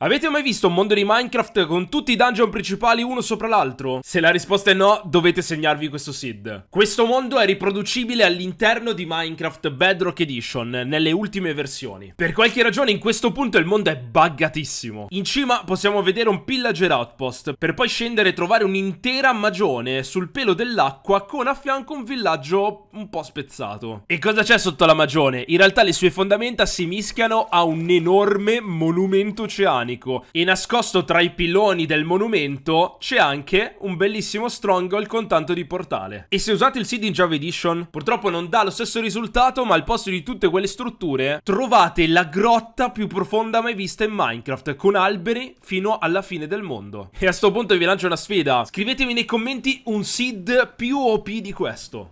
Avete mai visto un mondo di Minecraft con tutti i dungeon principali uno sopra l'altro? Se la risposta è no, dovete segnarvi questo seed. Questo mondo è riproducibile all'interno di Minecraft Bedrock Edition, nelle ultime versioni. Per qualche ragione in questo punto il mondo è buggatissimo. In cima possiamo vedere un pillager outpost, per poi scendere e trovare un'intera magione sul pelo dell'acqua con a fianco un villaggio un po' spezzato. E cosa c'è sotto la magione? In realtà le sue fondamenta si mischiano a un enorme monumento oceanico vulcanico e nascosto tra i piloni del monumento c'è anche un bellissimo stronghold con tanto di portale. E se usate il seed in Java Edition purtroppo non dà lo stesso risultato ma al posto di tutte quelle strutture trovate la grotta più profonda mai vista in Minecraft con alberi fino alla fine del mondo. E a sto punto vi lancio una sfida, scrivetemi nei commenti un seed più OP di questo.